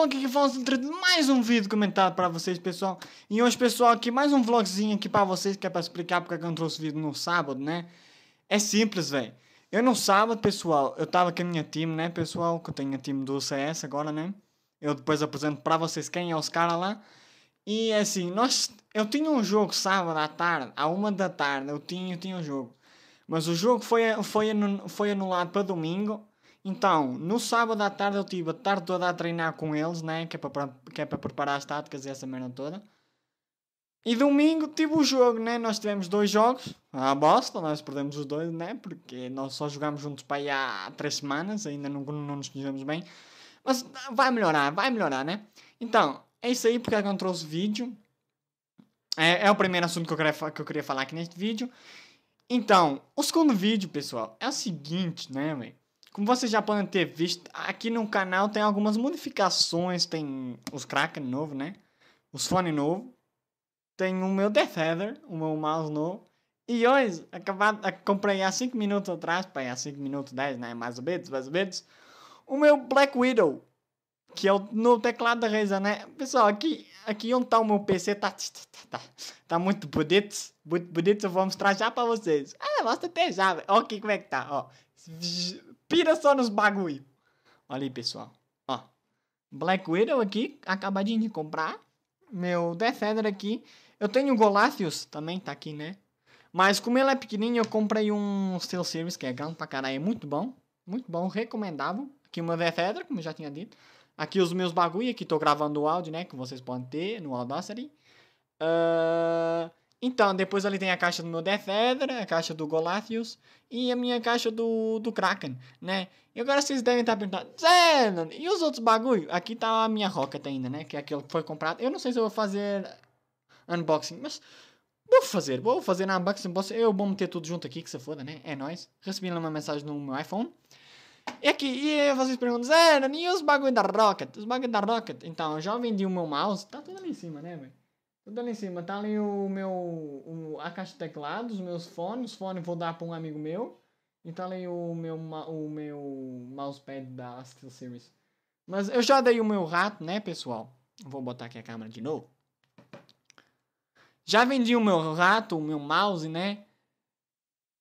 pessoal aqui que fala mais um vídeo comentado para vocês, pessoal. E hoje, pessoal, aqui mais um vlogzinho aqui para vocês, que é para explicar porque é eu não trouxe vídeo no sábado, né? É simples, velho. Eu no sábado, pessoal, eu tava com a minha time, né, pessoal? Que eu tenho a time do CS agora, né? Eu depois apresento para vocês quem é os caras lá. E assim, nós, eu tinha um jogo sábado à tarde, à uma da tarde, eu tinha, eu tinha um jogo. Mas o jogo foi, foi, foi anulado para domingo então, no sábado à tarde eu tive a tarde toda a treinar com eles, né? Que é para, que é para preparar as táticas e essa merda toda. E domingo tive o jogo, né? Nós tivemos dois jogos a bosta, nós perdemos os dois, né? Porque nós só jogámos juntos para aí há três semanas, ainda não, não nos conhecemos bem. Mas vai melhorar, vai melhorar, né? Então, é isso aí porque é que eu trouxe vídeo. É, é o primeiro assunto que eu, queria, que eu queria falar aqui neste vídeo. Então, o segundo vídeo, pessoal, é o seguinte, né, velho? Como vocês já podem ter visto, aqui no canal tem algumas modificações. Tem os Kraken novo, né? Os fones novo. Tem o meu death Feather, o meu mouse novo. E hoje, acabado, comprei há 5 minutos atrás, pai, há 5 minutos 10, né? Mais ou menos, mais ou menos. O meu Black Widow, que é o novo teclado da Razer, né? Pessoal, aqui, aqui onde está o meu PC, tá, tá, tá, muito bonito. Muito bonito, eu vou mostrar já para vocês. Ah, mostra até já, velho. Ó, aqui como é que tá, ó. Pira só nos bagulho. Olha aí, pessoal. Ó. Black Widow aqui, acabadinho de comprar. Meu Death Adder aqui. Eu tenho Golathius também tá aqui, né? Mas como ele é pequenininho, eu comprei um Steel Series, que é grande pra caralho, é muito bom. Muito bom, recomendável. Aqui o meu Death como eu já tinha dito. Aqui os meus bagulho, aqui tô gravando o áudio, né? Que vocês podem ter no Audacity. Uh, então, depois ali tem a caixa do meu Death Adder, a caixa do Golathius e a minha caixa do, do Kraken, né? E agora vocês devem estar tá perguntando, Zé, e os outros bagulho? Aqui tá a minha Rocket ainda, né? Que é aquele que foi comprado. Eu não sei se eu vou fazer unboxing, mas vou fazer. Vou fazer na unboxing, eu vou meter tudo junto aqui, que se foda, né? É nóis. Recebi uma mensagem no meu iPhone. E aqui, e vocês perguntam, Zé, e os bagulho da Rocket? Os bagulho da Rocket? Então, eu já vendi o meu mouse, tá tudo ali em cima, né, velho? Tudo ali em cima. Tá ali o meu. O, a caixa de teclado, os meus fones. Os fones vou dar pra um amigo meu. E tá ali o meu, o meu mousepad da Steel Series. Mas eu já dei o meu rato, né, pessoal? Vou botar aqui a câmera de novo. Já vendi o meu rato, o meu mouse, né?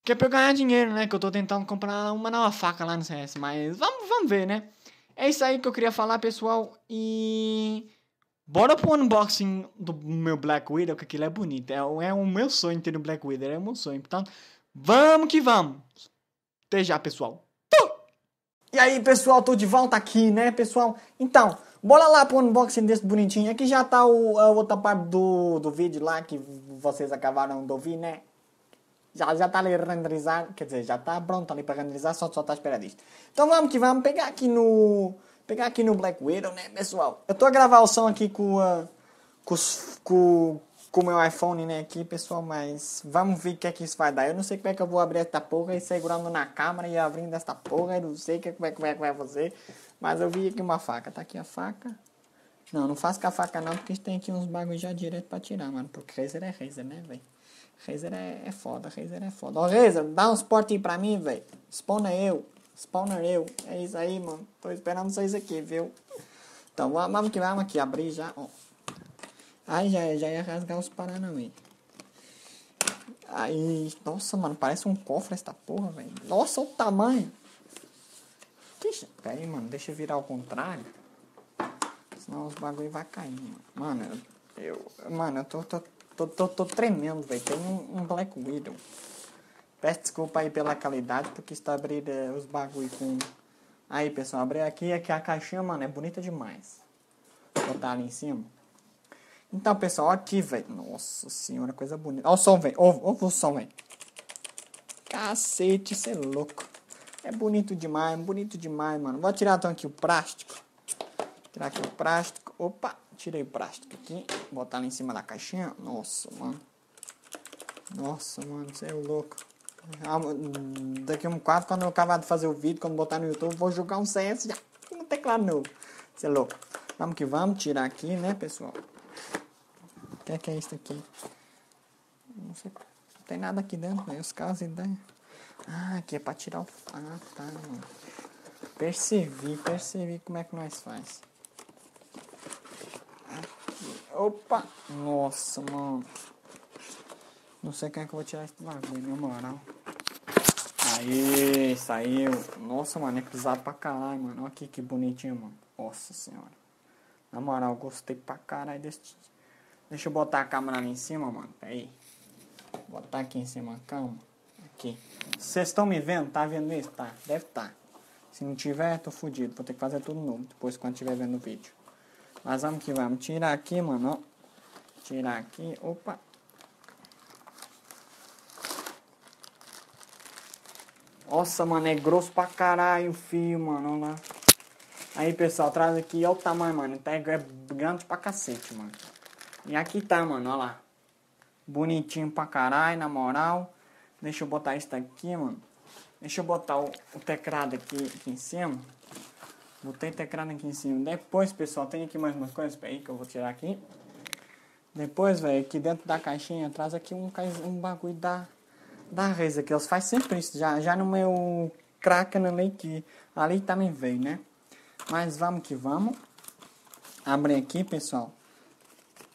Que é pra eu ganhar dinheiro, né? Que eu tô tentando comprar uma nova faca lá no CS. Mas vamos, vamos ver, né? É isso aí que eu queria falar, pessoal. E. Bora pro unboxing do meu Black Widow, que aquilo é bonito. É, é o meu sonho ter um Black Widow, é o meu sonho. Portanto, vamos que vamos. Até já, pessoal. E aí, pessoal, tô de volta aqui, né, pessoal? Então, bora lá pro unboxing desse bonitinho. Aqui já tá o, a outra parte do, do vídeo lá que vocês acabaram de ouvir, né? Já, já tá ali renderizado, quer dizer, já tá pronto ali pra renderizar, só, só tá esperando isso. Então vamos que vamos pegar aqui no pegar aqui no Black Widow, né, pessoal? Eu tô a gravar o som aqui com, com, com, com o meu iPhone, né, aqui, pessoal, mas vamos ver o que é que isso vai dar. Eu não sei como é que eu vou abrir esta porra e segurando na câmera e abrindo esta porra, eu não sei que, como, é, como é que vai fazer, mas eu vi aqui uma faca, tá aqui a faca. Não, não faço com a faca não, porque tem aqui uns bagulho já direto pra tirar, mano, porque Razer é Razer, né, velho? Razer é, é foda, Razer é foda. Ô, Razer, dá um suporte aí pra mim, velho. Expona eu. Spawner eu. É isso aí, mano. Tô esperando vocês aqui, viu? Então, vamos que vamos aqui. Abrir já, ó. Ai, já, já ia rasgar os Paranauê. Aí, nossa, mano, parece um cofre esta porra, velho. Nossa, o tamanho. Deixa, pera aí, mano, deixa eu virar ao contrário. Senão os bagulho vai cair, mano. Mano, eu, eu mano, eu tô, tô, tô, tô, tô tremendo, velho. Tem um, um Black Widow. Peço desculpa aí pela qualidade, porque está abrindo eh, os bagulho com. Aí, pessoal, abri aqui, aqui é a caixinha, mano, é bonita demais. Vou botar ali em cima. Então, pessoal, aqui, velho. Nossa senhora, coisa bonita. Olha o som, velho. Ouve o som, velho. Cacete, você é louco. É bonito demais, bonito demais, mano. Vou tirar então aqui o plástico. Tirar aqui o plástico. Opa, tirei o plástico aqui. Botar ali em cima da caixinha. Nossa, mano. Nossa, mano, você é louco. Ah, daqui a um quarto, quando eu acabar de fazer o vídeo, quando botar no YouTube, vou jogar um CS já teclado novo. Você é louco. Vamos que vamos, tirar aqui, né, pessoal? O que é que é isso aqui? Não sei. Não tem nada aqui dentro, né? Os casos ainda Ah, aqui é pra tirar o. Ah, tá, Percebi, percebi como é que nós faz. Aqui. Opa! Nossa, mano. Não sei quem é que eu vou tirar esse bagulho, na moral. Aí, saiu. Nossa, mano, é pesado pra caralho, mano. Olha aqui que bonitinho, mano. Nossa senhora. Na moral, gostei pra caralho desse. Deixa eu botar a câmera ali em cima, mano. Peraí. Vou botar aqui em cima a Aqui. Vocês estão me vendo? Tá vendo isso? Tá. Deve tá. Se não tiver, tô fudido. Vou ter que fazer tudo novo depois quando tiver vendo o vídeo. Mas vamos que vamos. Tirar aqui, mano. Tirar aqui. Opa. Nossa, mano, é grosso pra caralho o fio, mano, olha lá. Aí, pessoal, traz aqui, olha o tamanho, mano. Tá, é grande pra cacete, mano. E aqui tá, mano, olha lá. Bonitinho pra caralho, na moral. Deixa eu botar isso daqui, mano. Deixa eu botar o, o teclado aqui, aqui em cima. Botei teclado aqui em cima. Depois, pessoal, tem aqui mais umas coisas. Peraí que eu vou tirar aqui. Depois, velho, aqui dentro da caixinha, traz aqui um, um bagulho da da reza, que elas fazem sempre isso. Já, já no meu Kraken ali, que ali também veio, né? Mas vamos que vamos. Abre aqui, pessoal.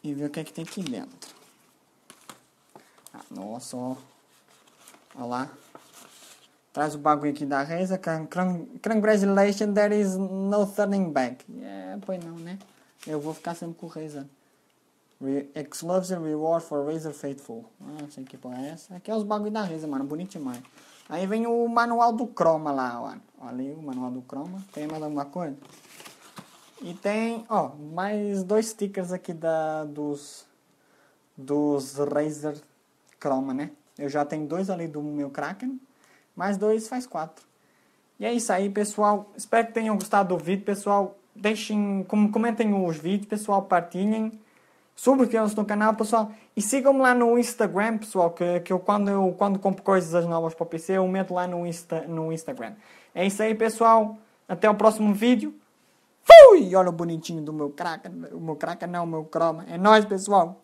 E ver o que é que tem aqui dentro. Ah, nossa, ó. Olha lá. Traz o bagulho aqui da reza. Congratulations, there is no turning back. É, pois não, né? Eu vou ficar sempre com reza. X loves and Reward for Razer Faithful. Ah, não sei que porra é essa. Aqui é os bagulho da Razer, mano. Bonito demais. Aí vem o manual do Chroma lá, ó. Olha aí o manual do Chroma. Tem mais alguma coisa? E tem, ó, mais dois stickers aqui da, dos, dos Razer Chroma, né? Eu já tenho dois ali do meu Kraken. Mais dois faz quatro. E é isso aí, pessoal. Espero que tenham gostado do vídeo, pessoal. Deixem, comentem os vídeos, pessoal. Partilhem sobre se no canal, pessoal. E sigam-me lá no Instagram, pessoal, que, que eu, quando, eu, quando compro coisas novas para o PC, eu meto lá no, Insta, no Instagram. É isso aí, pessoal. Até o próximo vídeo. Fui! Olha o bonitinho do meu craca O meu craca não, o meu croma. É nóis, pessoal.